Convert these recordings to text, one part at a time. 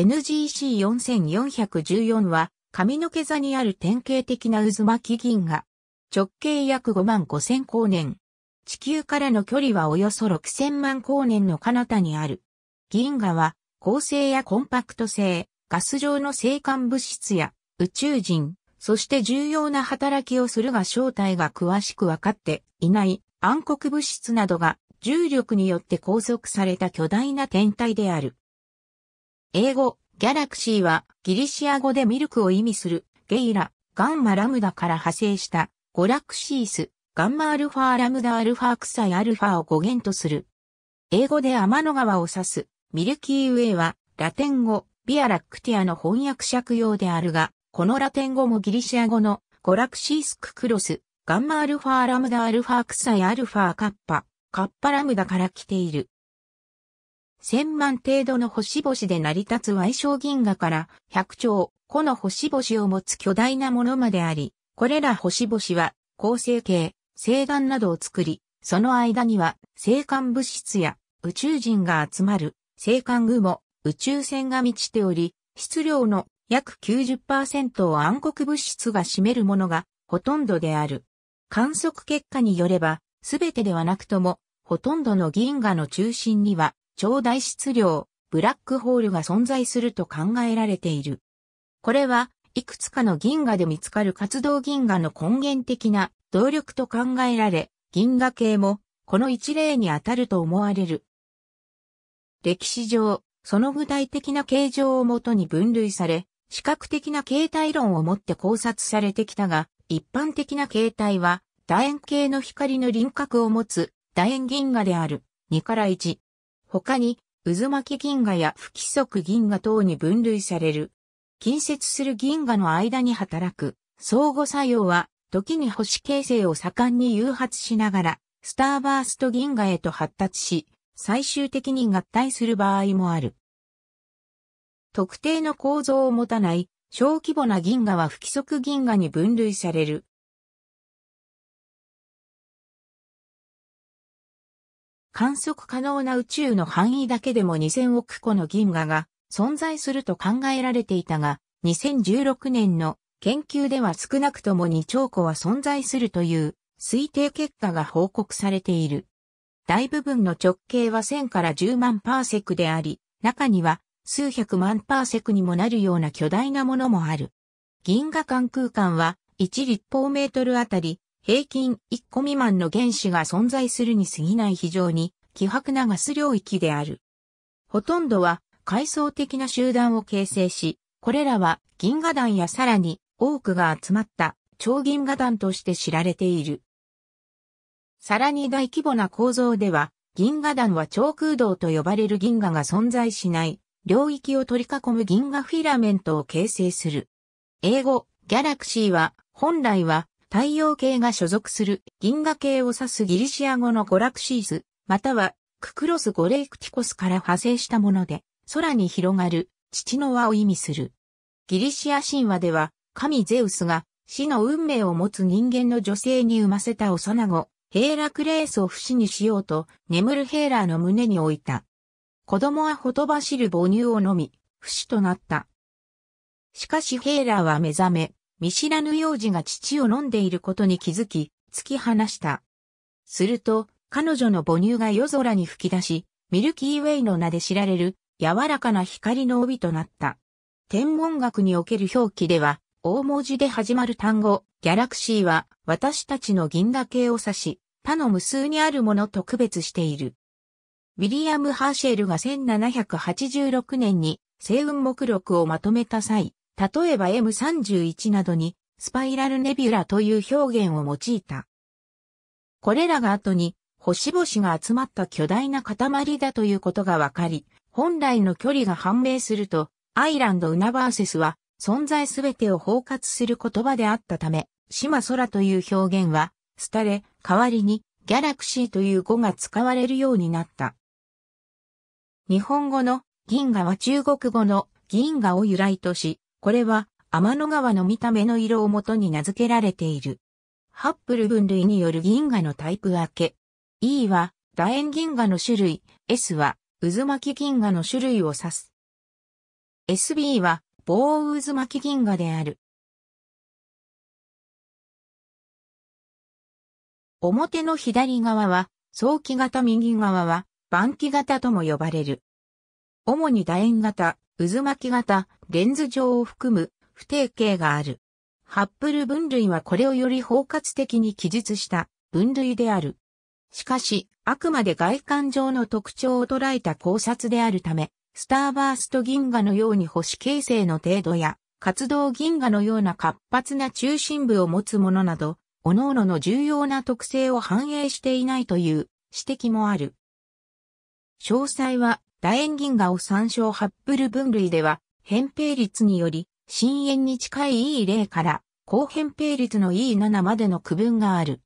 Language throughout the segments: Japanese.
NGC4414 は髪の毛座にある典型的な渦巻き銀河。直径約5万5千光年。地球からの距離はおよそ6千万光年の彼方にある。銀河は恒星やコンパクト性、ガス状の星間物質や宇宙人、そして重要な働きをするが正体が詳しく分かっていない暗黒物質などが重力によって拘束された巨大な天体である。英語、ギャラクシーはギリシア語でミルクを意味するゲイラ、ガンマラムダから派生したゴラクシース、ガンマアルファラムダアルファ臭いアルファを語源とする。英語で天の川を指すミルキーウェイはラテン語ビアラクティアの翻訳借用であるが、このラテン語もギリシア語のゴラクシースククロス、ガンマアルファラムダアルファ臭いアルファカッパ、カッパラムダから来ている。千万程度の星々で成り立つ矮小銀河から百兆個の星々を持つ巨大なものまであり、これら星々は構成形、星団などを作り、その間には星間物質や宇宙人が集まる星間雲、宇宙船が満ちており、質量の約90%を暗黒物質が占めるものがほとんどである。観測結果によれば、すべてではなくとも、ほとんどの銀河の中心には超大質量、ブラックホールが存在すると考えられている。これは、いくつかの銀河で見つかる活動銀河の根源的な動力と考えられ、銀河系もこの一例にあたると思われる。歴史上、その具体的な形状をもとに分類され、視覚的な形態論をもって考察されてきたが、一般的な形態は、楕円形の光の輪郭を持つ楕円銀河である。2から1。他に、渦巻き銀河や不規則銀河等に分類される。近接する銀河の間に働く相互作用は、時に星形成を盛んに誘発しながら、スターバースト銀河へと発達し、最終的に合体する場合もある。特定の構造を持たない小規模な銀河は不規則銀河に分類される。観測可能な宇宙の範囲だけでも2000億個の銀河が存在すると考えられていたが、2016年の研究では少なくとも2兆個は存在するという推定結果が報告されている。大部分の直径は1000から10万パーセクであり、中には数百万パーセクにもなるような巨大なものもある。銀河間空間は1立方メートルあたり平均1個未満の原子が存在するに過ぎない非常に希薄なガス領域である。ほとんどは階層的な集団を形成し、これらは銀河団やさらに多くが集まった超銀河団として知られている。さらに大規模な構造では、銀河団は超空洞と呼ばれる銀河が存在しない領域を取り囲む銀河フィラメントを形成する。英語、ギャラクシーは本来は太陽系が所属する銀河系を指すギリシア語のゴラクシース、またはククロス・ゴレイクティコスから派生したもので、空に広がる父の輪を意味する。ギリシア神話では、神ゼウスが死の運命を持つ人間の女性に産ませた幼子、ヘーラクレースを不死にしようと、眠るヘーラーの胸に置いた。子供はほとばしる母乳を飲み、不死となった。しかしヘーラーは目覚め、見知らぬ幼児が父を飲んでいることに気づき、突き放した。すると、彼女の母乳が夜空に吹き出し、ミルキーウェイの名で知られる、柔らかな光の帯となった。天文学における表記では、大文字で始まる単語、ギャラクシーは、私たちの銀河系を指し、他の無数にあるものと区別している。ウィリアム・ハーシェルが1786年に星雲目録をまとめた際、例えば M31 などにスパイラルネビュラという表現を用いた。これらが後に星々が集まった巨大な塊だということがわかり、本来の距離が判明すると、アイランド・ウナバーセスは存在すべてを包括する言葉であったため、島空という表現は、廃れ、代わりに、ギャラクシーという語が使われるようになった。日本語の銀河は中国語の銀河を由来とし、これは天の川の見た目の色をもとに名付けられている。ハッブル分類による銀河のタイプ分け。E は楕円銀河の種類、S は渦巻き銀河の種類を指す。SB は棒渦巻き銀河である。表の左側は、早期型右側は、晩期型とも呼ばれる。主に楕円型、渦巻き型、レンズ状を含む不定形がある。ハッブル分類はこれをより包括的に記述した分類である。しかし、あくまで外観上の特徴を捉えた考察であるため、スターバースト銀河のように星形成の程度や、活動銀河のような活発な中心部を持つものなど、各々の重要な特性を反映していないという指摘もある。詳細は楕円銀河を参照ハッブル分類では、扁平率により、深淵に近い E0 から、高扁平率の E7 までの区分がある。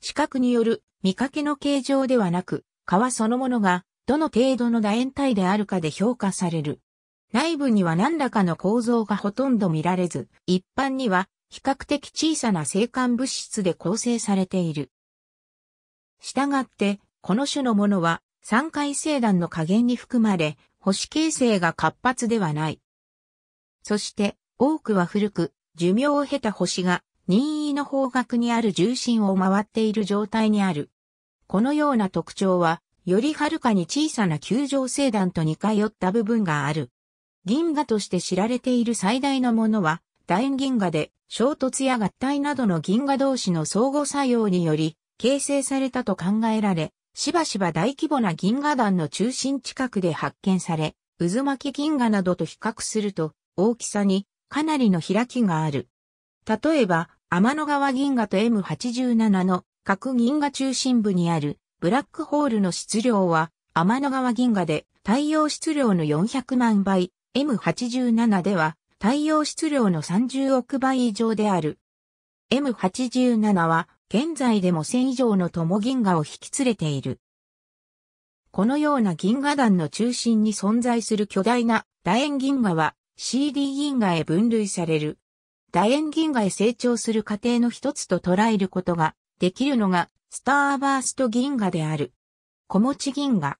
視覚による見かけの形状ではなく、川そのものがどの程度の楕円体であるかで評価される。内部には何らかの構造がほとんど見られず、一般には比較的小さな生還物質で構成されている。したがって、この種のものは三回星団の加減に含まれ、星形成が活発ではない。そして、多くは古く、寿命を経た星が任意の方角にある重心を回っている状態にある。このような特徴は、よりはるかに小さな球状星団と似通った部分がある。銀河として知られている最大のものは、楕円銀河で、衝突や合体などの銀河同士の相互作用により、形成されたと考えられ、しばしば大規模な銀河団の中心近くで発見され、渦巻き銀河などと比較すると、大きさにかなりの開きがある。例えば、天の川銀河と M87 の各銀河中心部にあるブラックホールの質量は天の川銀河で太陽質量の400万倍、M87 では太陽質量の30億倍以上である。M87 は現在でも1000以上の友銀河を引き連れている。このような銀河団の中心に存在する巨大な楕円銀河は CD 銀河へ分類される。楕円銀河へ成長する過程の一つと捉えることができるのがスターバースト銀河である。小持ち銀河。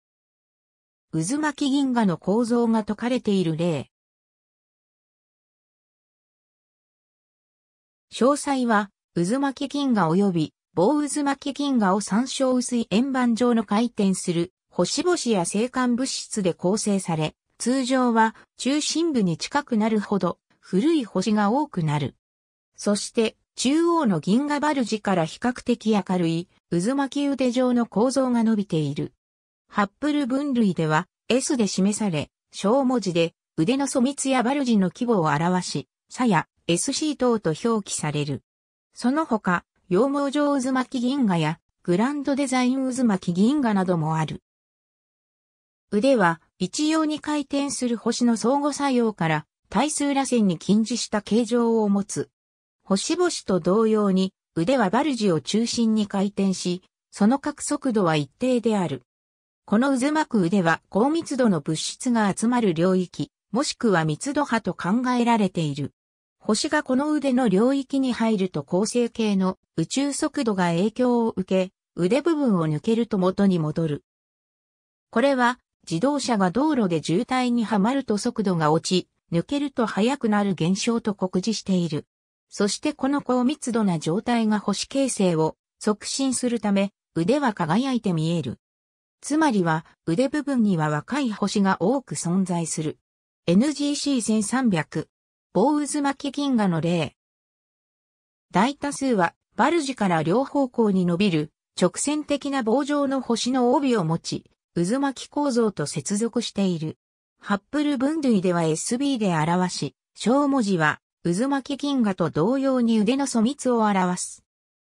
渦巻き銀河の構造が解かれている例。詳細は渦巻き銀河及び棒渦巻き銀河を参照薄い円盤状の回転する星々や星間物質で構成され、通常は中心部に近くなるほど古い星が多くなる。そして中央の銀河バルジから比較的明るい渦巻き腕状の構造が伸びている。ハッブル分類では S で示され、小文字で腕の粗密やバルジの規模を表し、さや SC 等と表記される。その他、羊毛状渦巻き銀河やグランドデザイン渦巻き銀河などもある。腕は一様に回転する星の相互作用から対数螺旋に近似した形状を持つ。星々と同様に腕はバルジを中心に回転し、その角速度は一定である。この渦巻く腕は高密度の物質が集まる領域、もしくは密度波と考えられている。星がこの腕の領域に入ると恒星系の宇宙速度が影響を受け、腕部分を抜けると元に戻る。これは、自動車が道路で渋滞にはまると速度が落ち、抜けると速くなる現象と告示している。そしてこの高密度な状態が星形成を促進するため、腕は輝いて見える。つまりは、腕部分には若い星が多く存在する。NGC1300 棒渦巻き銀河の例。大多数は、バルジから両方向に伸びる、直線的な棒状の星の帯を持ち、渦巻き構造と接続している。ハッブル分類では SB で表し、小文字は渦巻き銀河と同様に腕の粗密を表す。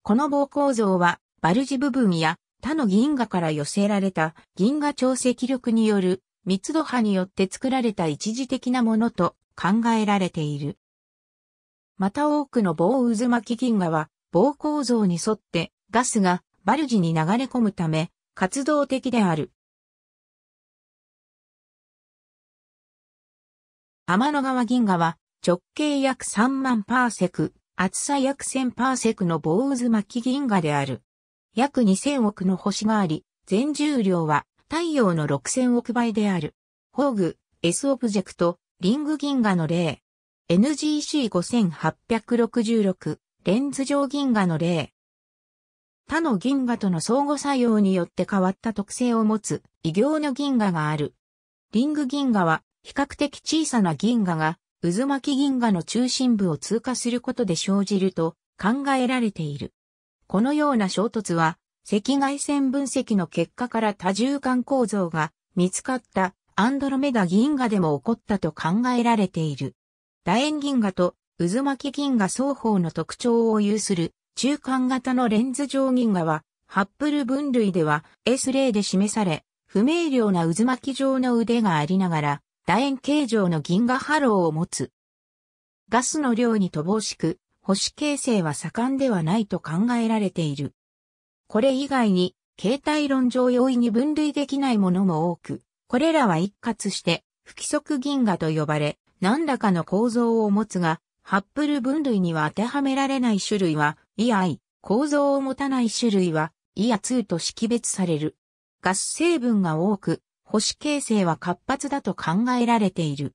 この棒構造はバルジ部分や他の銀河から寄せられた銀河潮積力による密度波によって作られた一時的なものと考えられている。また多くの棒渦巻き銀河は棒構造に沿ってガスがバルジに流れ込むため活動的である。天の川銀河は直径約3万パーセク、厚さ約1000パーセクの棒渦巻き銀河である。約2000億の星があり、全重量は太陽の6000億倍である。ーグ、S オブジェクト、リング銀河の例。NGC5866、レンズ上銀河の例。他の銀河との相互作用によって変わった特性を持つ異形の銀河がある。リング銀河は比較的小さな銀河が渦巻き銀河の中心部を通過することで生じると考えられている。このような衝突は赤外線分析の結果から多重間構造が見つかったアンドロメダ銀河でも起こったと考えられている。楕円銀河と渦巻き銀河双方の特徴を有する中間型のレンズ状銀河はハッブル分類では S 例で示され、不明瞭な渦巻き状の腕がありながら、楕円形状の銀河ハローを持つ。ガスの量に乏しく、保守形成は盛んではないと考えられている。これ以外に、形態論上容易に分類できないものも多く、これらは一括して、不規則銀河と呼ばれ、何らかの構造を持つが、ハッブル分類には当てはめられない種類は、イアイ、構造を持たない種類は、イア2と識別される。ガス成分が多く、星形成は活発だと考えられている。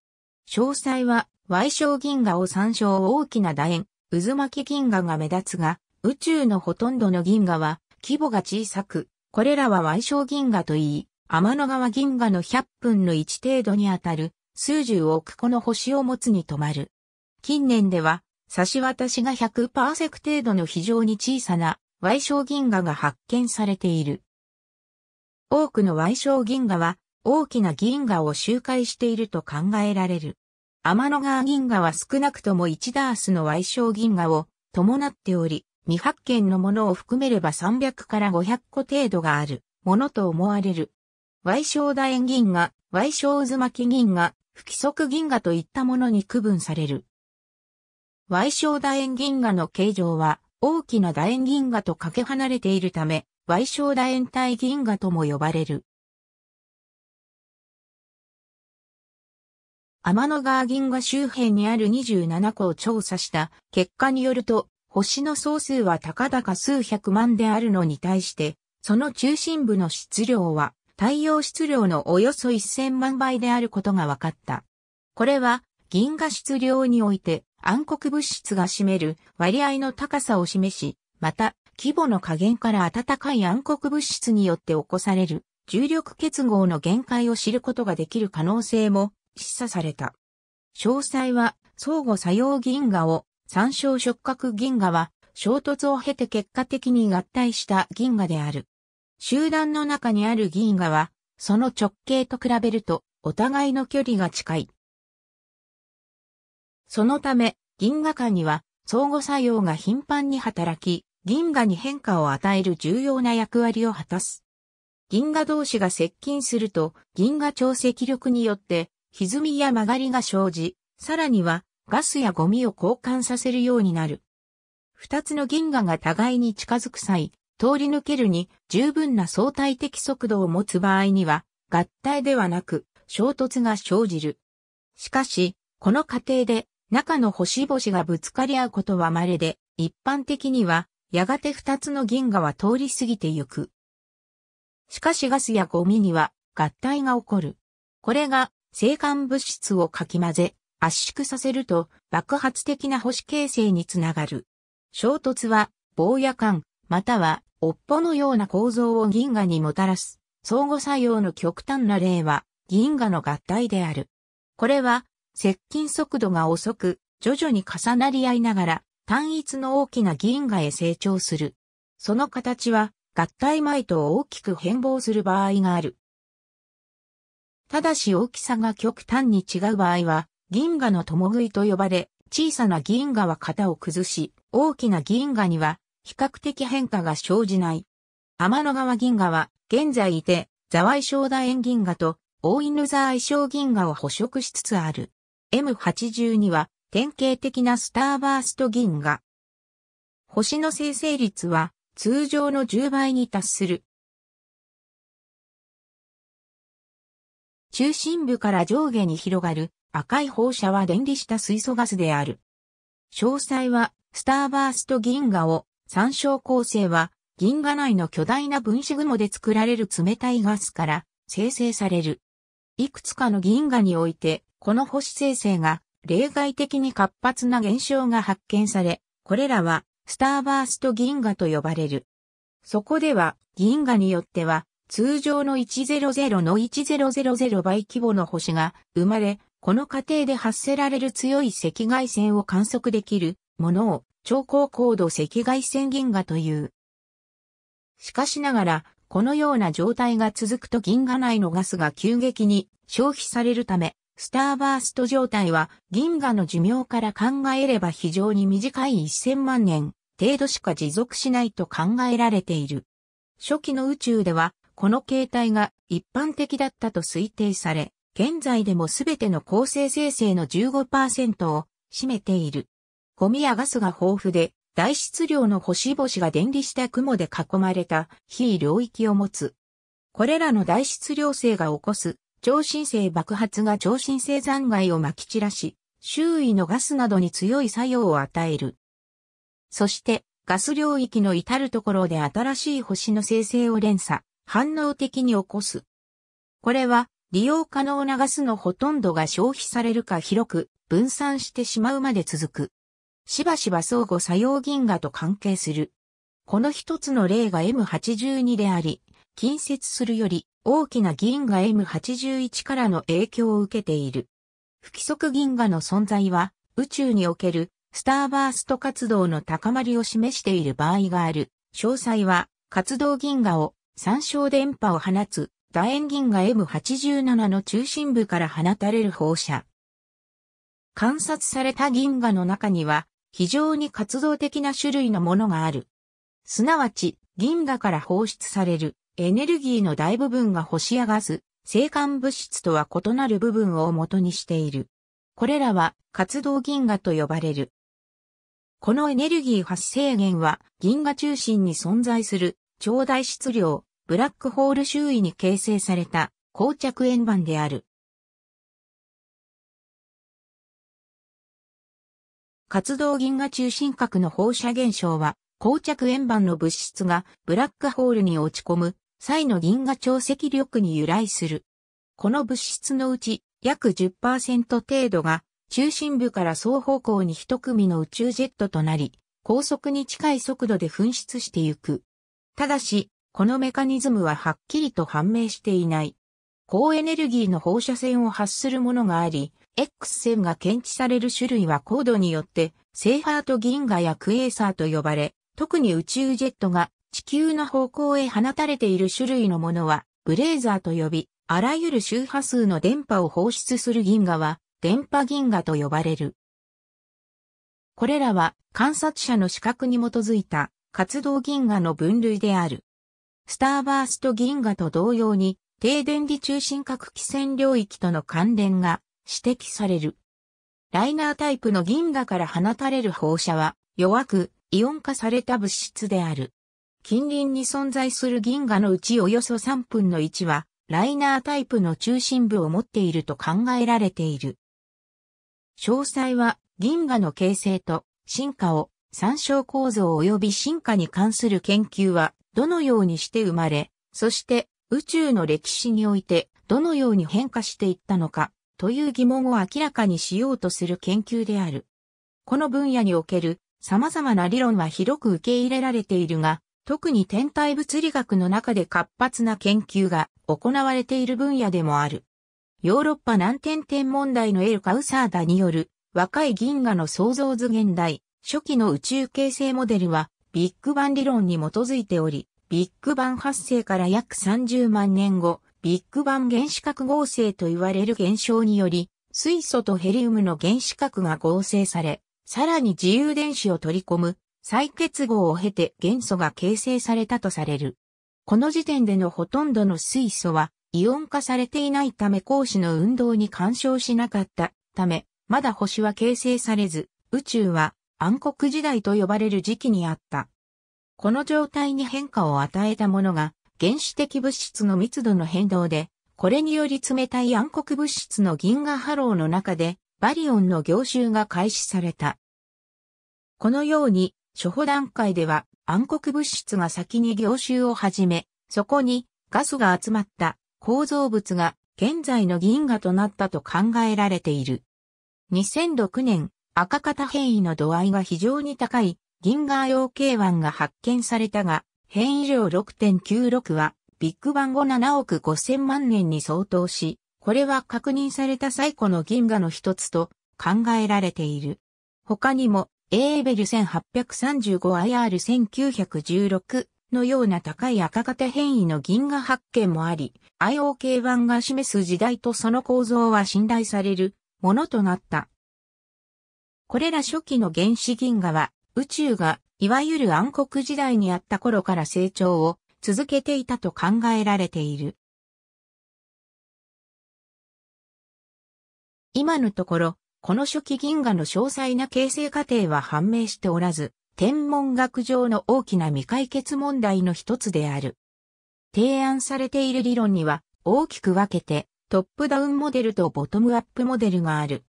詳細は、矮小銀河を参照大きな楕円、渦巻き銀河が目立つが、宇宙のほとんどの銀河は、規模が小さく、これらは矮小銀河といい、天の川銀河の100分の1程度にあたる数十億個の星を持つに止まる。近年では、差し渡しが100パーセク程度の非常に小さな矮小銀河が発見されている。多くの矮小銀河は大きな銀河を周回していると考えられる。天の川銀河は少なくとも1ダースの矮小銀河を伴っており、未発見のものを含めれば300から500個程度があるものと思われる。矮小楕円銀河、矮小渦巻き銀河、不規則銀河といったものに区分される。矮小楕円銀河の形状は大きな楕円銀河とかけ離れているため、矮小楕円帯銀河とも呼ばれる。天の川銀河周辺にある27個を調査した結果によると、星の総数は高々数百万であるのに対して、その中心部の質量は太陽質量のおよそ1000万倍であることが分かった。これは銀河質量において暗黒物質が占める割合の高さを示し、また規模の加減から暖かい暗黒物質によって起こされる重力結合の限界を知ることができる可能性も示唆された。詳細は相互作用銀河を三照触覚銀河は衝突を経て結果的に合体した銀河である。集団の中にある銀河は、その直径と比べるとお互いの距離が近い。そのため、銀河間には相互作用が頻繁に働き、銀河に変化を与える重要な役割を果たす。銀河同士が接近すると、銀河潮汐力によって、歪みや曲がりが生じ、さらには、ガスやゴミを交換させるようになる。二つの銀河が互いに近づく際、通り抜けるに十分な相対的速度を持つ場合には、合体ではなく衝突が生じる。しかし、この過程で中の星々がぶつかり合うことは稀で、一般的にはやがて二つの銀河は通り過ぎてゆく。しかしガスやゴミには合体が起こる。これが生還物質をかき混ぜ、圧縮させると爆発的な保守形成につながる。衝突は棒や感。または尾っぽのような構造を銀河にもたらす。相互作用の極端な例は銀河の合体である。これは接近速度が遅く、徐々に重なり合いながら単一の大きな銀河へ成長する。その形は合体前と大きく変貌する場合がある。ただし大きさが極端に違う場合は、銀河の共食いと呼ばれ、小さな銀河は型を崩し、大きな銀河には比較的変化が生じない。天の川銀河は現在いて、ザワイショウダエン銀河と大犬座愛ウ銀河を捕食しつつある。M82 は典型的なスターバースト銀河。星の生成率は通常の10倍に達する。中心部から上下に広がる赤い放射は電離した水素ガスである。詳細は、スターバースト銀河を、参照構成は、銀河内の巨大な分子雲で作られる冷たいガスから生成される。いくつかの銀河において、この星生成が例外的に活発な現象が発見され、これらはスターバースト銀河と呼ばれる。そこでは銀河によっては通常の100の10000倍規模の星が生まれ、この過程で発せられる強い赤外線を観測できるものを超高高度赤外線銀河という。しかしながら、このような状態が続くと銀河内のガスが急激に消費されるため、スターバースト状態は銀河の寿命から考えれば非常に短い1000万年程度しか持続しないと考えられている。初期の宇宙ではこの形態が一般的だったと推定され、現在でもすべての構成生成の15%を占めている。ゴミやガスが豊富で、大質量の星々が電離した雲で囲まれた非領域を持つ。これらの大質量性が起こす超新星爆発が超新星残骸を撒き散らし、周囲のガスなどに強い作用を与える。そして、ガス領域の至るところで新しい星の生成を連鎖、反応的に起こす。これは、利用可能なガスのほとんどが消費されるか広く分散してしまうまで続く。しばしば相互作用銀河と関係する。この一つの例が M82 であり、近接するより大きな銀河 M81 からの影響を受けている。不規則銀河の存在は宇宙におけるスターバースト活動の高まりを示している場合がある。詳細は活動銀河を参照電波を放つ楕円銀河 M87 の中心部から放たれる放射。観察された銀河の中には、非常に活動的な種類のものがある。すなわち、銀河から放出されるエネルギーの大部分が星やガス、生還物質とは異なる部分を元にしている。これらは活動銀河と呼ばれる。このエネルギー発生源は銀河中心に存在する超大質量ブラックホール周囲に形成された膠着円盤である。活動銀河中心核の放射現象は、膠着円盤の物質がブラックホールに落ち込む際の銀河潮汐力に由来する。この物質のうち約10%程度が中心部から双方向に一組の宇宙ジェットとなり、高速に近い速度で噴出してゆく。ただし、このメカニズムははっきりと判明していない。高エネルギーの放射線を発するものがあり、X 線が検知される種類は高度によって、セーファーと銀河やクエーサーと呼ばれ、特に宇宙ジェットが地球の方向へ放たれている種類のものは、ブレーザーと呼び、あらゆる周波数の電波を放出する銀河は、電波銀河と呼ばれる。これらは観察者の資格に基づいた活動銀河の分類である。スターバースト銀河と同様に、低電離中心核気線領域との関連が指摘される。ライナータイプの銀河から放たれる放射は弱くイオン化された物質である。近隣に存在する銀河のうちおよそ3分の1はライナータイプの中心部を持っていると考えられている。詳細は銀河の形成と進化を参照構造及び進化に関する研究はどのようにして生まれ、そして宇宙の歴史においてどのように変化していったのかという疑問を明らかにしようとする研究である。この分野における様々な理論は広く受け入れられているが、特に天体物理学の中で活発な研究が行われている分野でもある。ヨーロッパ南天天問題のエル・カウサーダによる若い銀河の創造図現代初期の宇宙形成モデルはビッグバン理論に基づいており、ビッグバン発生から約30万年後、ビッグバン原子核合成と言われる現象により、水素とヘリウムの原子核が合成され、さらに自由電子を取り込む再結合を経て元素が形成されたとされる。この時点でのほとんどの水素はイオン化されていないため光子の運動に干渉しなかったため、まだ星は形成されず、宇宙は暗黒時代と呼ばれる時期にあった。この状態に変化を与えたものが、原子的物質の密度の変動で、これにより冷たい暗黒物質の銀河波浪の中で、バリオンの凝集が開始された。このように、初歩段階では暗黒物質が先に凝集を始め、そこにガスが集まった構造物が現在の銀河となったと考えられている。2006年、赤型変異の度合いが非常に高い銀河用 K1 が発見されたが、変異量6.96はビッグバン後7億5000万年に相当し、これは確認された最古の銀河の一つと考えられている。他にも、エーベル 1835IR1916 のような高い赤型変異の銀河発見もあり、IOK1 が示す時代とその構造は信頼されるものとなった。これら初期の原始銀河は、宇宙が、いわゆる暗黒時代にあった頃から成長を続けていたと考えられている。今のところ、この初期銀河の詳細な形成過程は判明しておらず、天文学上の大きな未解決問題の一つである。提案されている理論には大きく分けてトップダウンモデルとボトムアップモデルがある。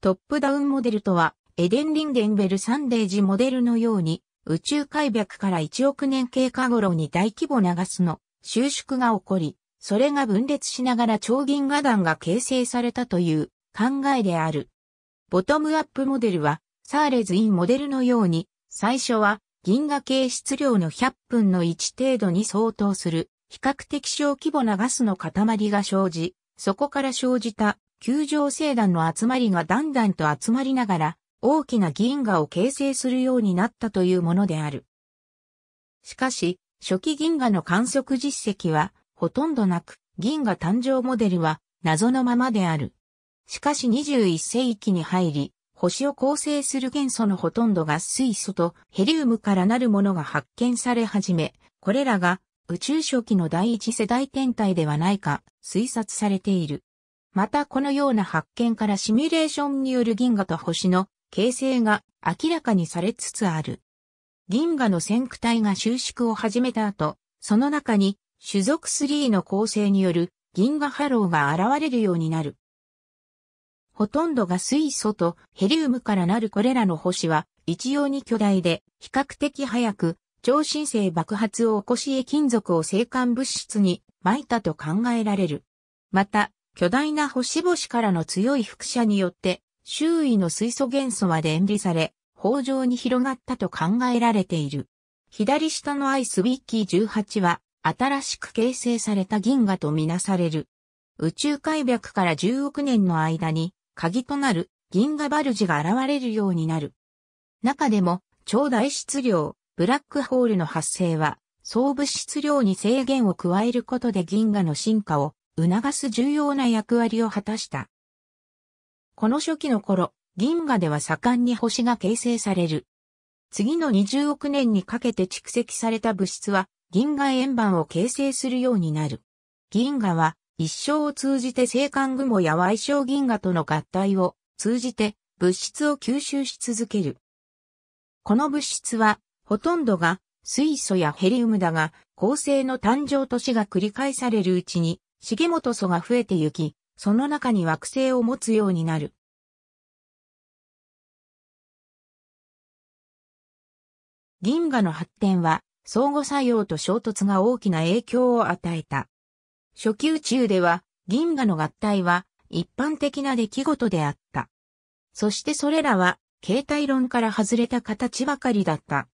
トップダウンモデルとはエデン・リンデンベル・サンデージモデルのように、宇宙開闢から1億年経過頃に大規模なガスの収縮が起こり、それが分裂しながら超銀河団が形成されたという考えである。ボトムアップモデルは、サーレズ・インモデルのように、最初は銀河系質量の100分の1程度に相当する、比較的小規模なガスの塊が生じ、そこから生じた球状星団の集まりがだんだんと集まりながら、大きな銀河を形成するようになったというものである。しかし、初期銀河の観測実績はほとんどなく、銀河誕生モデルは謎のままである。しかし21世紀に入り、星を構成する元素のほとんどが水素とヘリウムからなるものが発見され始め、これらが宇宙初期の第一世代天体ではないか推察されている。またこのような発見からシミュレーションによる銀河と星の形成が明らかにされつつある。銀河の先駆体が収縮を始めた後、その中に種族3の構成による銀河ハローが現れるようになる。ほとんどが水素とヘリウムからなるこれらの星は一様に巨大で比較的早く超新星爆発を起こし金属を生還物質に撒いたと考えられる。また、巨大な星々からの強い副射によって周囲の水素元素は電離され、法上に広がったと考えられている。左下のアイスウィッキー18は、新しく形成された銀河とみなされる。宇宙開闢から10億年の間に、鍵となる銀河バルジが現れるようになる。中でも、超大質量、ブラックホールの発生は、総物質量に制限を加えることで銀河の進化を促す重要な役割を果たした。この初期の頃、銀河では盛んに星が形成される。次の20億年にかけて蓄積された物質は銀河円盤を形成するようになる。銀河は一生を通じて星間雲や矮小銀河との合体を通じて物質を吸収し続ける。この物質はほとんどが水素やヘリウムだが、恒星の誕生と死が繰り返されるうちに、重本素が増えてゆき、その中に惑星を持つようになる。銀河の発展は相互作用と衝突が大きな影響を与えた。初期宇宙では銀河の合体は一般的な出来事であった。そしてそれらは形態論から外れた形ばかりだった。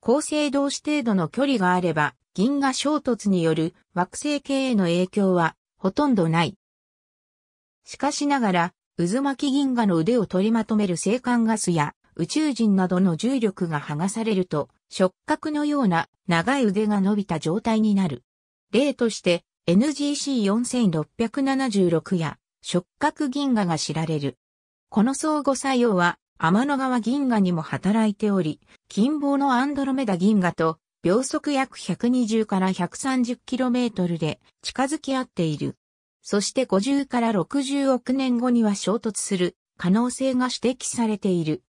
構成同士程度の距離があれば銀河衝突による惑星系への影響はほとんどない。しかしながら、渦巻き銀河の腕を取りまとめる星間ガスや宇宙人などの重力が剥がされると、触覚のような長い腕が伸びた状態になる。例として NGC4676 や触覚銀河が知られる。この相互作用は天の川銀河にも働いており、近傍のアンドロメダ銀河と秒速約120から 130km で近づき合っている。そして50から60億年後には衝突する可能性が指摘されている。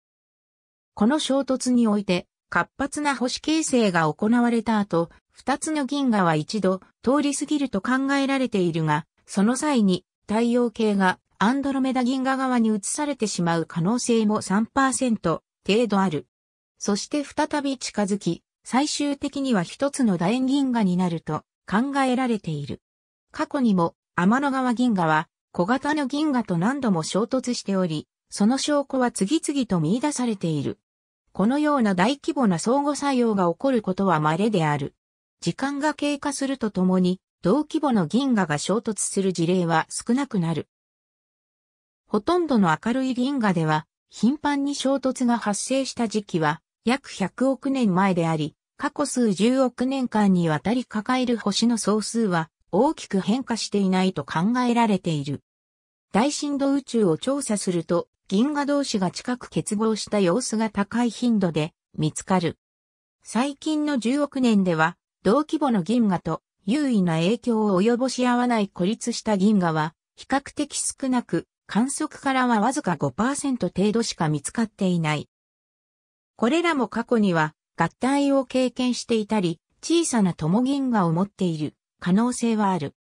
この衝突において活発な星形成が行われた後、二つの銀河は一度通り過ぎると考えられているが、その際に太陽系がアンドロメダ銀河側に移されてしまう可能性も3%程度ある。そして再び近づき、最終的には一つの楕円銀河になると考えられている。過去にも天の川銀河は小型の銀河と何度も衝突しており、その証拠は次々と見出されている。このような大規模な相互作用が起こることは稀である。時間が経過するとともに、同規模の銀河が衝突する事例は少なくなる。ほとんどの明るい銀河では、頻繁に衝突が発生した時期は約100億年前であり、過去数十億年間にわたり抱える星の総数は大きく変化していないと考えられている。大震度宇宙を調査すると、銀河同士が近く結合した様子が高い頻度で見つかる。最近の10億年では、同規模の銀河と優位な影響を及ぼし合わない孤立した銀河は、比較的少なく、観測からはわずか5%程度しか見つかっていない。これらも過去には合体を経験していたり、小さな友銀河を持っている。可能性はある。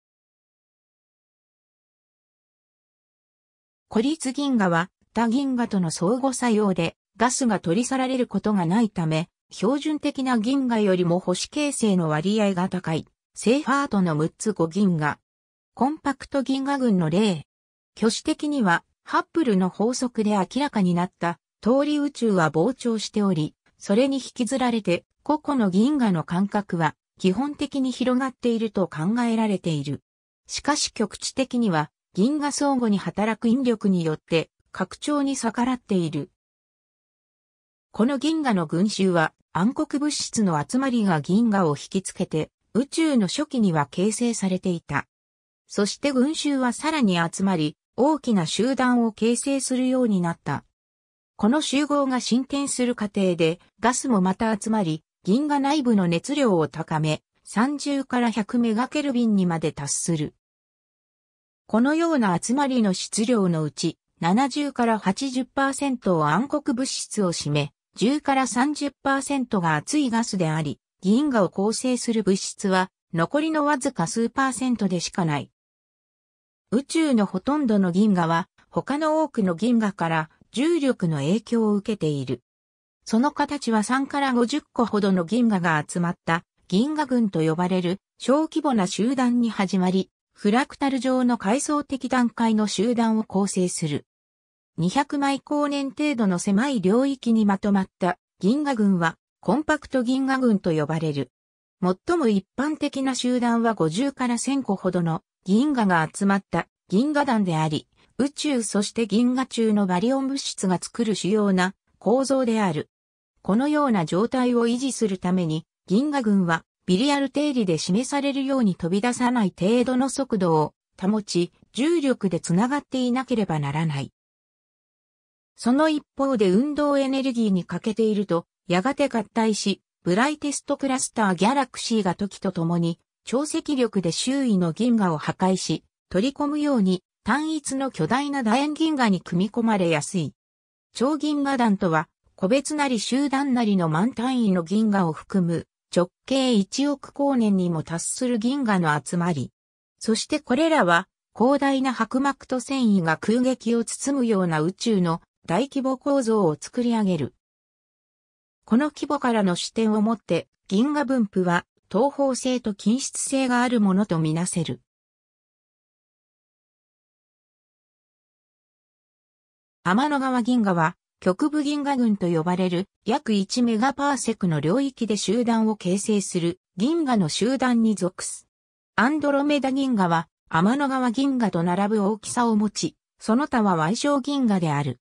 孤立銀河は他銀河との相互作用でガスが取り去られることがないため、標準的な銀河よりも保守形成の割合が高い、セーファートの6つ5銀河。コンパクト銀河群の例。挙手的には、ハッブルの法則で明らかになった通り宇宙は膨張しており、それに引きずられて個々の銀河の間隔は基本的に広がっていると考えられている。しかし局地的には銀河相互に働く引力によって拡張に逆らっている。この銀河の群衆は暗黒物質の集まりが銀河を引きつけて宇宙の初期には形成されていた。そして群衆はさらに集まり大きな集団を形成するようになった。この集合が進展する過程でガスもまた集まり銀河内部の熱量を高め、30から100メガケルビンにまで達する。このような集まりの質量のうち、70から80%を暗黒物質を占め、10から30%が熱いガスであり、銀河を構成する物質は、残りのわずか数パーセントでしかない。宇宙のほとんどの銀河は、他の多くの銀河から重力の影響を受けている。その形は3から50個ほどの銀河が集まった銀河群と呼ばれる小規模な集団に始まり、フラクタル上の階層的段階の集団を構成する。200枚光年程度の狭い領域にまとまった銀河群はコンパクト銀河群と呼ばれる。最も一般的な集団は50から1000個ほどの銀河が集まった銀河団であり、宇宙そして銀河中のバリオン物質が作る主要な構造である。このような状態を維持するために、銀河群はビリアル定理で示されるように飛び出さない程度の速度を保ち、重力でつながっていなければならない。その一方で運動エネルギーに欠けていると、やがて合体し、ブライテストクラスターギャラクシーが時とともに、超積力で周囲の銀河を破壊し、取り込むように単一の巨大な楕円銀河に組み込まれやすい。超銀河団とは、個別なり集団なりの満単位の銀河を含む、直径1億光年にも達する銀河の集まり。そしてこれらは、広大な薄膜と繊維が空撃を包むような宇宙の大規模構造を作り上げる。この規模からの視点をもって、銀河分布は、東方性と均質性があるものとみなせる。天の川銀河は、極部銀河群と呼ばれる約1メガパーセクの領域で集団を形成する銀河の集団に属す。アンドロメダ銀河は天の川銀河と並ぶ大きさを持ち、その他は矮小銀河である。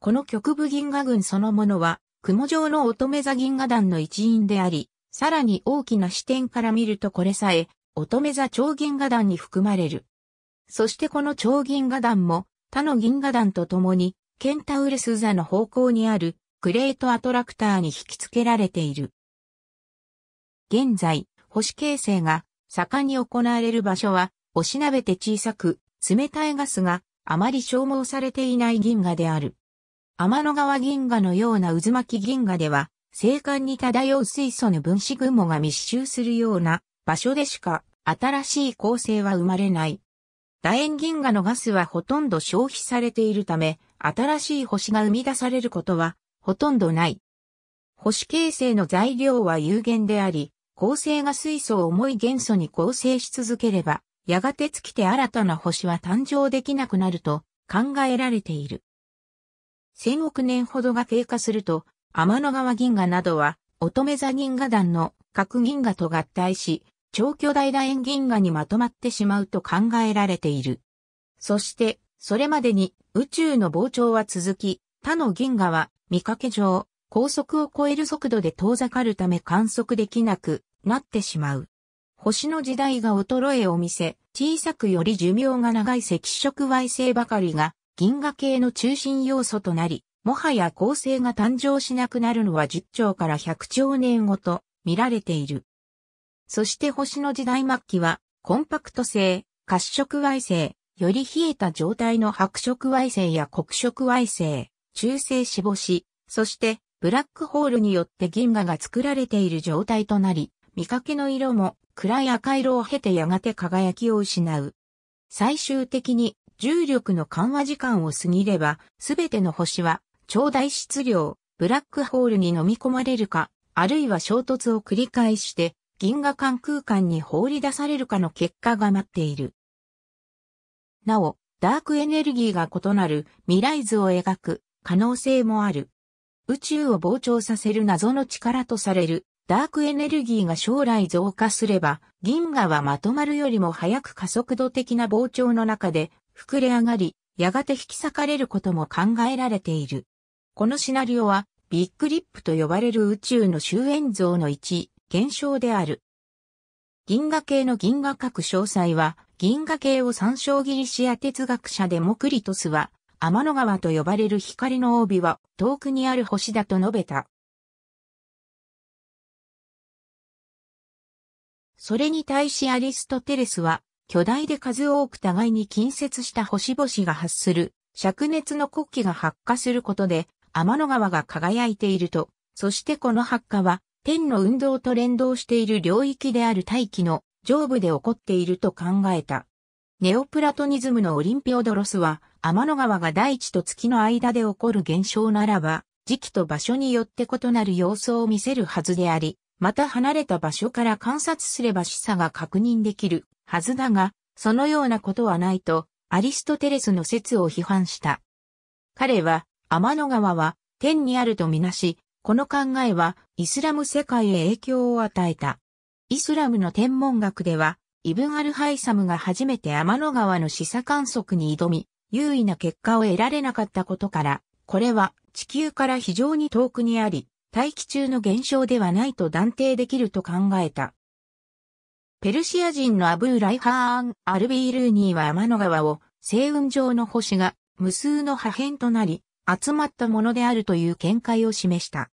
この極部銀河群そのものは、雲状の乙女座銀河団の一員であり、さらに大きな視点から見るとこれさえ、乙女座超銀河団に含まれる。そしてこの超銀河団も、他の銀河団と共に、ケンタウルス座の方向にあるグレートアトラクターに引き付けられている。現在、星形成が盛んに行われる場所は、おしなべて小さく、冷たいガスがあまり消耗されていない銀河である。天の川銀河のような渦巻き銀河では、星間に漂う水素の分子雲が密集するような場所でしか新しい構成は生まれない。楕円銀河のガスはほとんど消費されているため、新しい星が生み出されることはほとんどない。星形成の材料は有限であり、恒星が水素を重い元素に構成し続ければ、やがて尽きて新たな星は誕生できなくなると考えられている。千億年ほどが経過すると、天の川銀河などは、乙女座銀河団の核銀河と合体し、超巨大楕円銀河にまとまってしまうと考えられている。そして、それまでに宇宙の膨張は続き、他の銀河は見かけ上、高速を超える速度で遠ざかるため観測できなくなってしまう。星の時代が衰えを見せ、小さくより寿命が長い赤色矮星ばかりが銀河系の中心要素となり、もはや恒星が誕生しなくなるのは10兆から100兆年後と見られている。そして星の時代末期は、コンパクト性、褐色矮星、より冷えた状態の白色矮星や黒色矮星、中性死亡し、そしてブラックホールによって銀河が作られている状態となり、見かけの色も暗い赤色を経てやがて輝きを失う。最終的に重力の緩和時間を過ぎれば、すべての星は超大質量、ブラックホールに飲み込まれるか、あるいは衝突を繰り返して銀河間空間に放り出されるかの結果が待っている。なお、ダークエネルギーが異なる未来図を描く可能性もある。宇宙を膨張させる謎の力とされるダークエネルギーが将来増加すれば、銀河はまとまるよりも早く加速度的な膨張の中で膨れ上がり、やがて引き裂かれることも考えられている。このシナリオは、ビッグリップと呼ばれる宇宙の周焉像の一現象である。銀河系の銀河核詳細は、銀河系を参照ギリシア哲学者デモクリトスは、天の川と呼ばれる光の帯は遠くにある星だと述べた。それに対しアリストテレスは、巨大で数多く互いに近接した星々が発する、灼熱の国旗が発火することで、天の川が輝いていると、そしてこの発火は、天の運動と連動している領域である大気の上部で起こっていると考えた。ネオプラトニズムのオリンピオドロスは、天の川が大地と月の間で起こる現象ならば、時期と場所によって異なる様相を見せるはずであり、また離れた場所から観察すれば示唆が確認できるはずだが、そのようなことはないと、アリストテレスの説を批判した。彼は、天の川は天にあるとみなし、この考えはイスラム世界へ影響を与えた。イスラムの天文学では、イブン・アル・ハイサムが初めて天の川の示唆観測に挑み、優位な結果を得られなかったことから、これは地球から非常に遠くにあり、大気中の現象ではないと断定できると考えた。ペルシア人のアブー・ライハーン・アルビールーニーは天の川を星雲上の星が無数の破片となり集まったものであるという見解を示した。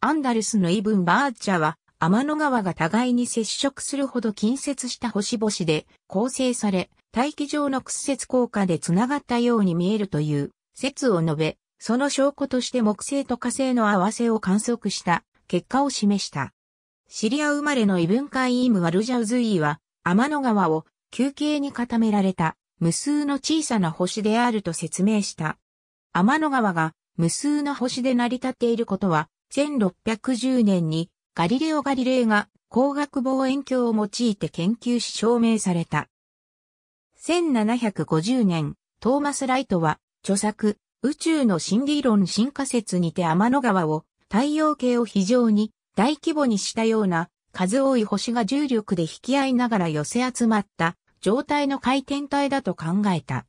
アンダルスのイブン・バーチャは、天の川が互いに接触するほど近接した星々で構成され、大気上の屈折効果で繋がったように見えるという説を述べ、その証拠として木星と火星の合わせを観測した結果を示した。シリア生まれのイブンカイーム・ワルジャウズイは、天の川を休憩に固められた無数の小さな星であると説明した。天の川が無数の星で成り立っていることは、1610年にガリレオ・ガリレイが光学望遠鏡を用いて研究し証明された。1750年、トーマス・ライトは著作宇宙の心理論新仮説にて天の川を太陽系を非常に大規模にしたような数多い星が重力で引き合いながら寄せ集まった状態の回転体だと考えた。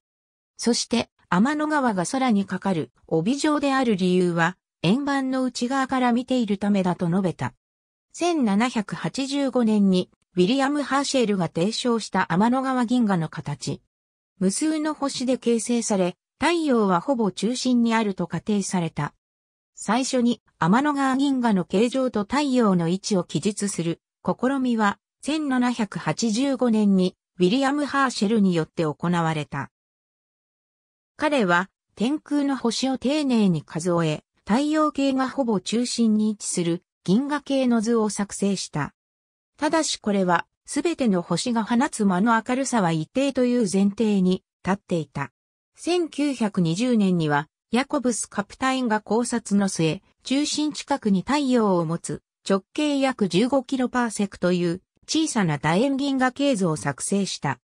そして天の川が空にかかる帯状である理由は円盤の内側から見ているためだと述べた。1785年にウィリアム・ハーシェルが提唱した天の川銀河の形。無数の星で形成され、太陽はほぼ中心にあると仮定された。最初に天の川銀河の形状と太陽の位置を記述する試みは1785年にウィリアム・ハーシェルによって行われた。彼は天空の星を丁寧に数え、太陽系がほぼ中心に位置する銀河系の図を作成した。ただしこれは、全ての星が放つ間の明るさは一定という前提に立っていた。1920年には、ヤコブス・カプタインが考察の末、中心近くに太陽を持つ直径約15キロパーセクという小さな楕円銀河系図を作成した。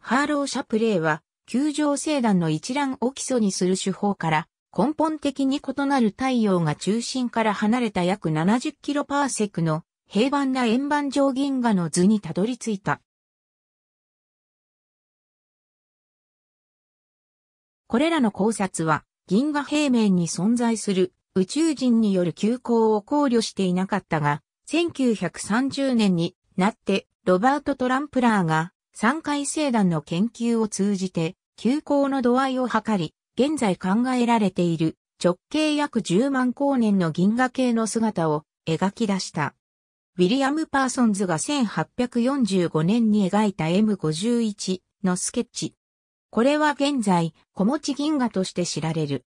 ハーロー・シャプレイは、球状星団の一覧を基礎にする手法から、根本的に異なる太陽が中心から離れた約70キロパーセクの平板な円盤状銀河の図にたどり着いた。これらの考察は銀河平面に存在する宇宙人による急行を考慮していなかったが、1930年になってロバート・トランプラーが三回星団の研究を通じて急行の度合いを測り、現在考えられている直径約10万光年の銀河系の姿を描き出した。ウィリアム・パーソンズが1845年に描いた M51 のスケッチ。これは現在、小持銀河として知られる。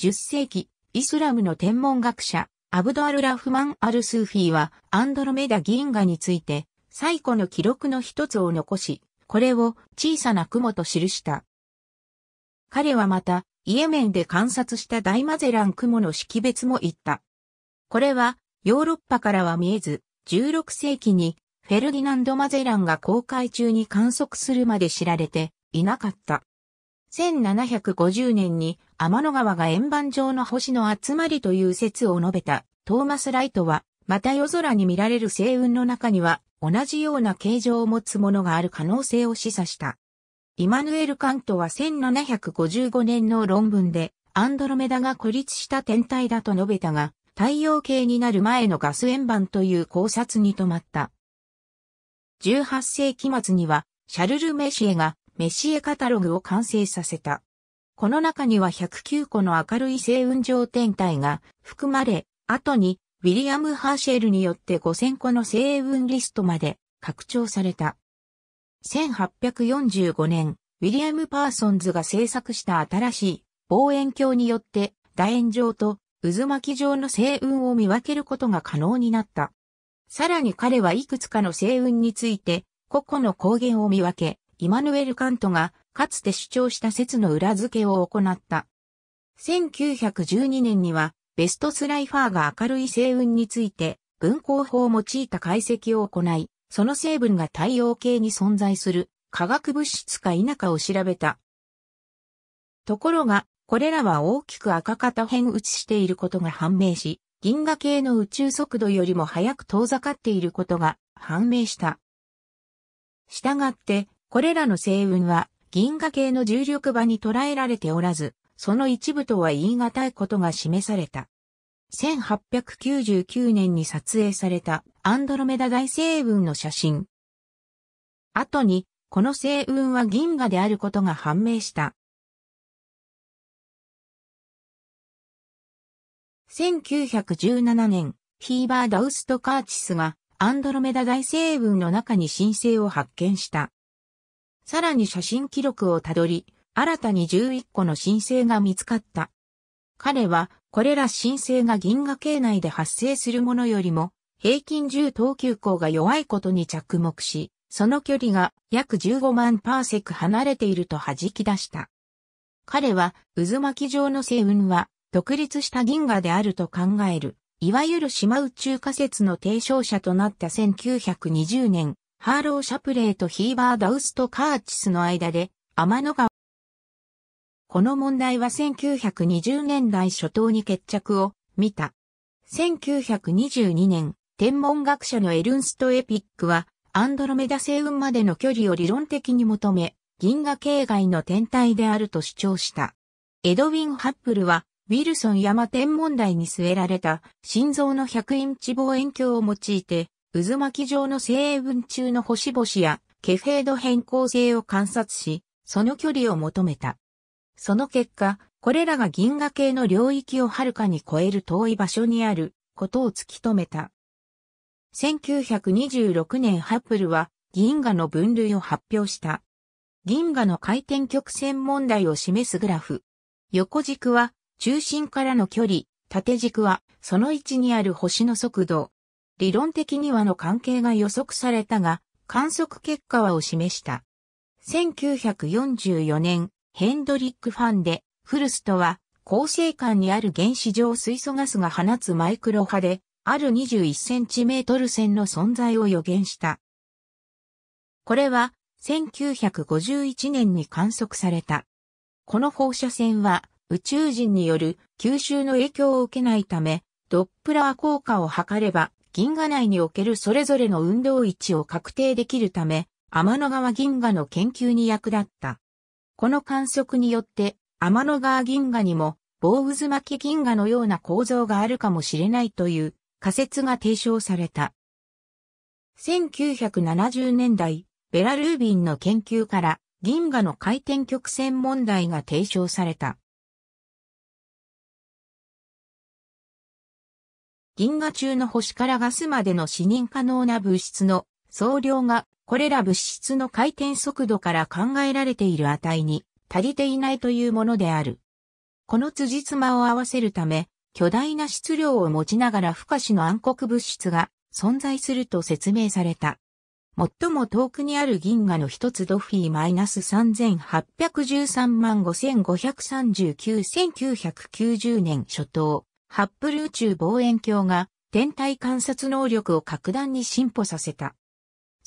10世紀、イスラムの天文学者、アブドアル・ラフマン・アル・スーフィーは、アンドロメダ銀河について、最古の記録の一つを残し、これを小さな雲と記した。彼はまた、イエメンで観察した大マゼラン雲の識別も言った。これは、ヨーロッパからは見えず、16世紀に、フェルディナンド・マゼランが航海中に観測するまで知られていなかった。1750年に天の川が円盤状の星の集まりという説を述べたトーマス・ライトは、また夜空に見られる星雲の中には同じような形状を持つものがある可能性を示唆した。イマヌエル・カントは1755年の論文で、アンドロメダが孤立した天体だと述べたが、太陽系になる前のガス円盤という考察に止まった。18世紀末には、シャルル・メシエがメシエカタログを完成させた。この中には109個の明るい星雲上天体が含まれ、後にウィリアム・ハーシェルによって5000個の星雲リストまで拡張された。1845年、ウィリアム・パーソンズが制作した新しい望遠鏡によって楕円状と渦巻き状の星雲を見分けることが可能になった。さらに彼はいくつかの星雲について個々の光源を見分け、イマヌエル・カントがかつて主張した説の裏付けを行った。1912年にはベストスライファーが明るい星雲について分光法を用いた解析を行い、その成分が太陽系に存在する化学物質か否かを調べた。ところが、これらは大きく赤型変移していることが判明し、銀河系の宇宙速度よりも早く遠ざかっていることが判明した。したがって、これらの星雲は銀河系の重力場に捉えられておらず、その一部とは言い難いことが示された。1899年に撮影されたアンドロメダ大星雲の写真。後に、この星雲は銀河であることが判明した。1917年、ヒーバー・ダウスト・カーチスがアンドロメダ大星雲の中に新星を発見した。さらに写真記録をたどり、新たに11個の新星が見つかった。彼はこれら新星が銀河系内で発生するものよりも、平均10等級光が弱いことに着目し、その距離が約15万パーセク離れていると弾き出した。彼は渦巻き状の星雲は独立した銀河であると考える、いわゆる島宇宙仮説の提唱者となった1920年、ハーロー・シャプレーとヒーバー・ダウスト・カーチスの間で、天の川この問題は1920年代初頭に決着を見た。1922年、天文学者のエルンスト・エピックは、アンドロメダ星雲までの距離を理論的に求め、銀河系外の天体であると主張した。エドウィン・ハップルは、ウィルソン山天文台に据えられた心臓の100インチ望遠鏡を用いて、渦巻き状の星雲中の星々や、ケフェード変更性を観察し、その距離を求めた。その結果、これらが銀河系の領域をはるかに超える遠い場所にあることを突き止めた。1926年ハップルは銀河の分類を発表した。銀河の回転曲線問題を示すグラフ。横軸は中心からの距離、縦軸はその位置にある星の速度。理論的にはの関係が予測されたが、観測結果はを示した。1944年、ヘンドリック・ファンで、フルスとは、恒星間にある原子状水素ガスが放つマイクロ波で、ある2 1センチメートル線の存在を予言した。これは、1951年に観測された。この放射線は、宇宙人による吸収の影響を受けないため、ドップラー効果を測れば、銀河内におけるそれぞれの運動位置を確定できるため、天の川銀河の研究に役立った。この観測によって、天の川銀河にも、棒渦巻き銀河のような構造があるかもしれないという仮説が提唱された。1970年代、ベラルービンの研究から銀河の回転曲線問題が提唱された。銀河中の星からガスまでの視認可能な物質の総量がこれら物質の回転速度から考えられている値に足りていないというものである。この辻褄を合わせるため、巨大な質量を持ちながら不可視の暗黒物質が存在すると説明された。最も遠くにある銀河の一つドフィーマイナス3813万5539 1990年初頭、ハッブル宇宙望遠鏡が天体観察能力を格段に進歩させた。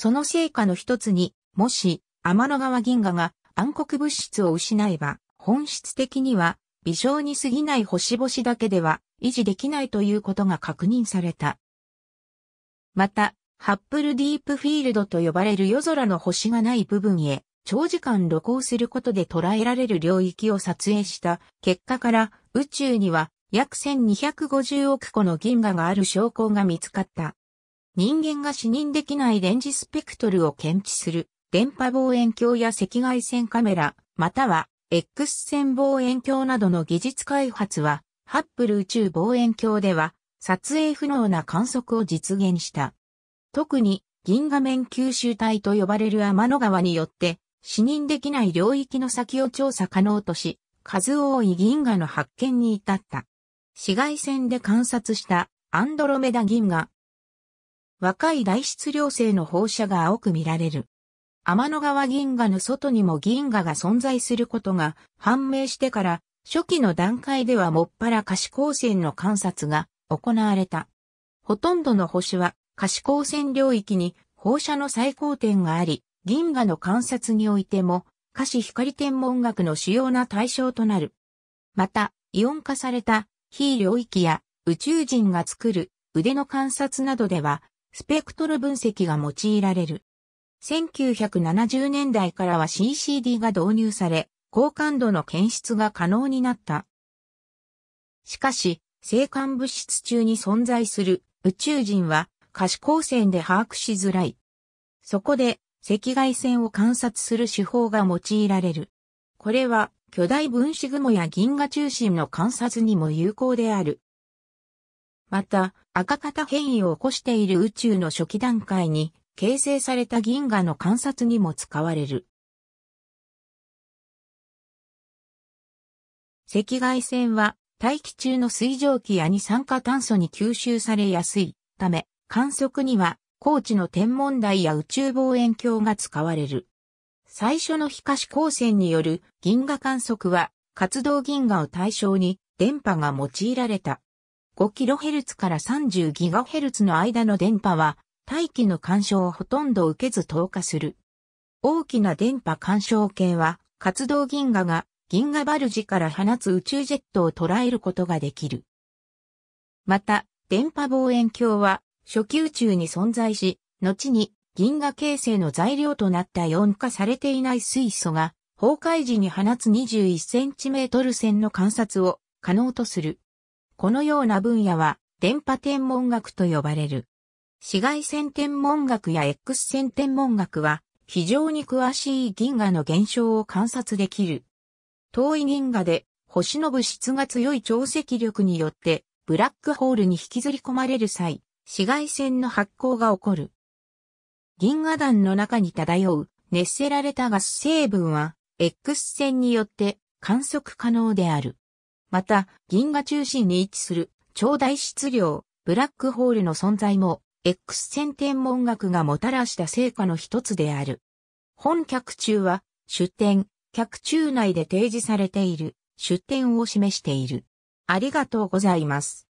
その成果の一つに、もし、天の川銀河が暗黒物質を失えば、本質的には、微小に過ぎない星々だけでは維持できないということが確認された。また、ハッブルディープフィールドと呼ばれる夜空の星がない部分へ長時間露光することで捉えられる領域を撮影した結果から宇宙には約1250億個の銀河がある証拠が見つかった。人間が視認できないレンジスペクトルを検知する電波望遠鏡や赤外線カメラ、または X 線望遠鏡などの技術開発は、ハッブル宇宙望遠鏡では撮影不能な観測を実現した。特に銀河面吸収体と呼ばれる天の川によって視認できない領域の先を調査可能とし、数多い銀河の発見に至った。紫外線で観察したアンドロメダ銀河若い大質量性の放射が青く見られる。天の川銀河の外にも銀河が存在することが判明してから初期の段階ではもっぱら可視光線の観察が行われた。ほとんどの星は可視光線領域に放射の最高点があり、銀河の観察においても可視光天文学の主要な対象となる。また、イオン化された非領域や宇宙人が作る腕の観察などではスペクトル分析が用いられる。1970年代からは CCD が導入され、高感度の検出が可能になった。しかし、生還物質中に存在する宇宙人は可視光線で把握しづらい。そこで赤外線を観察する手法が用いられる。これは巨大分子雲や銀河中心の観察にも有効である。また、赤型変異を起こしている宇宙の初期段階に形成された銀河の観察にも使われる。赤外線は大気中の水蒸気や二酸化炭素に吸収されやすいため、観測には高知の天文台や宇宙望遠鏡が使われる。最初の東光線による銀河観測は活動銀河を対象に電波が用いられた。5kHz から 30GHz の間の電波は、大気の干渉をほとんど受けず透過する。大きな電波干渉系は、活動銀河が銀河バルジから放つ宇宙ジェットを捉えることができる。また、電波望遠鏡は、初期宇宙に存在し、後に銀河形成の材料となった4化されていない水素が、崩壊時に放つ 21cm 線の観察を可能とする。このような分野は電波天文学と呼ばれる。紫外線天文学や X 線天文学は非常に詳しい銀河の現象を観察できる。遠い銀河で星の物質が強い潮汐力によってブラックホールに引きずり込まれる際、紫外線の発光が起こる。銀河団の中に漂う熱せられたガス成分は X 線によって観測可能である。また、銀河中心に位置する超大質量、ブラックホールの存在も、X 線天文学がもたらした成果の一つである。本脚中は、出典、脚中内で提示されている、出典を示している。ありがとうございます。